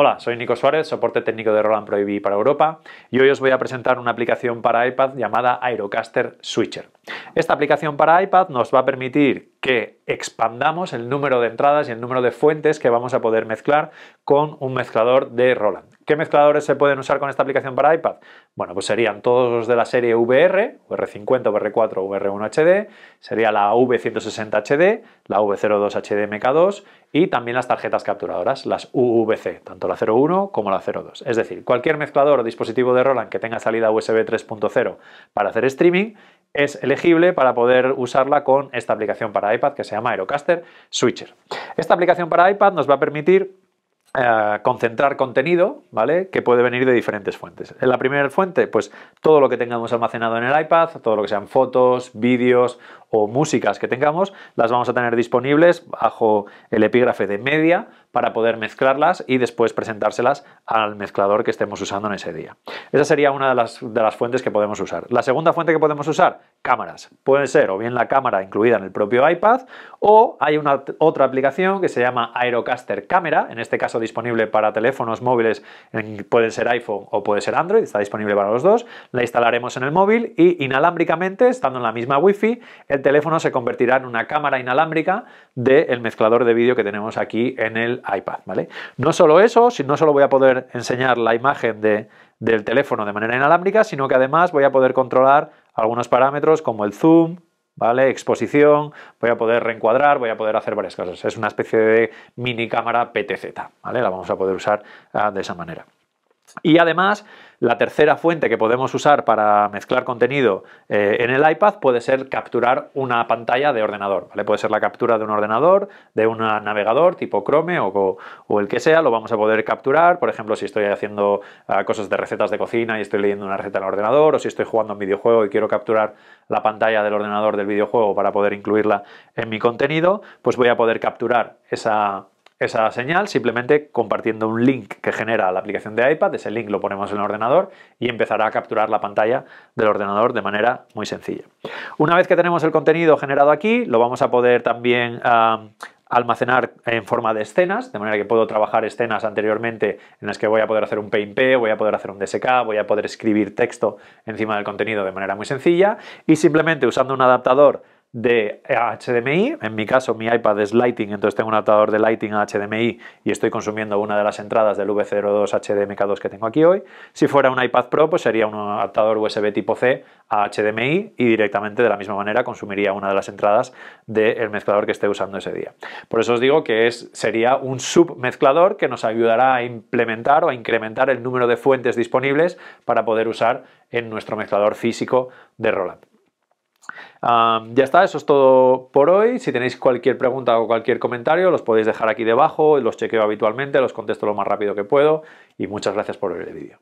Hola, soy Nico Suárez, soporte técnico de Roland Prohibi para Europa y hoy os voy a presentar una aplicación para iPad llamada Aerocaster Switcher. Esta aplicación para iPad nos va a permitir que expandamos el número de entradas y el número de fuentes que vamos a poder mezclar con un mezclador de Roland. ¿Qué mezcladores se pueden usar con esta aplicación para iPad? Bueno, pues serían todos los de la serie VR, VR50, VR4, VR1 HD, sería la V160 HD, la V02 mk 2 y también las tarjetas capturadoras, las UVC, tanto la 01 como la 02. Es decir, cualquier mezclador o dispositivo de Roland que tenga salida USB 3.0 para hacer streaming es elegible para poder usarla con esta aplicación para iPad que se llama Aerocaster Switcher. Esta aplicación para iPad nos va a permitir eh, concentrar contenido, ¿vale? Que puede venir de diferentes fuentes. En la primera fuente, pues todo lo que tengamos almacenado en el iPad, todo lo que sean fotos, vídeos o músicas que tengamos, las vamos a tener disponibles bajo el epígrafe de media para poder mezclarlas y después presentárselas al mezclador que estemos usando en ese día. Esa sería una de las, fuentes que podemos usar. La segunda fuente que podemos usar, cámaras. Puede ser o bien la cámara incluida en el propio iPad o hay una otra aplicación que se llama Aerocaster Camera, en este caso disponible para teléfonos móviles, puede ser iPhone o puede ser Android, está disponible para los dos. La instalaremos en el móvil y inalámbricamente, estando en la misma Wi-Fi, el teléfono se convertirá en una cámara inalámbrica del mezclador de vídeo que tenemos aquí en el iPad, ¿vale? No solo eso, no solo voy a poder enseñar la imagen de del teléfono de manera inalámbrica, sino que además voy a poder controlar algunos parámetros como el zoom, ¿vale? Exposición, voy a poder reencuadrar, voy a poder hacer varias cosas. Es una especie de mini cámara PTZ, ¿vale? La vamos a poder usar ah, de esa manera. Y además, la tercera fuente que podemos usar para mezclar contenido eh, en el iPad puede ser capturar una pantalla de ordenador. ¿vale? Puede ser la captura de un ordenador, de un navegador tipo Chrome o, el que sea, lo vamos a poder capturar. Por ejemplo, si estoy haciendo ah, cosas de recetas de cocina y estoy leyendo una receta en el ordenador, o si estoy jugando un videojuego y quiero capturar la pantalla del ordenador del videojuego para poder incluirla en mi contenido, pues voy a poder capturar esa esa señal simplemente compartiendo un link que genera la aplicación de iPad, ese link lo ponemos en el ordenador y empezará a capturar la pantalla del ordenador de manera muy sencilla. Una vez que tenemos el contenido generado aquí, lo vamos a poder también almacenar en forma de escenas, de manera que puedo trabajar escenas anteriormente en las que voy a poder hacer un PIMP, voy a poder hacer un DSK, voy a poder escribir texto encima del contenido de manera muy sencilla y simplemente usando un adaptador de HDMI, en mi caso mi iPad es Lighting, entonces tengo un adaptador de Lighting a HDMI y estoy consumiendo una de las entradas del V02 HDMK2 que tengo aquí hoy. Si fuera un iPad Pro, pues sería un adaptador USB tipo C a HDMI y directamente de la misma manera consumiría una de las entradas del mezclador que esté usando ese día. Por eso os digo que es, sería un submezclador que nos ayudará a implementar o a incrementar el número de fuentes disponibles para poder usar en nuestro mezclador físico de Roland ya está, eso es todo por hoy. Si tenéis cualquier pregunta o cualquier comentario, los podéis dejar aquí debajo, los chequeo habitualmente, los contesto lo más rápido que puedo y muchas gracias por ver el vídeo.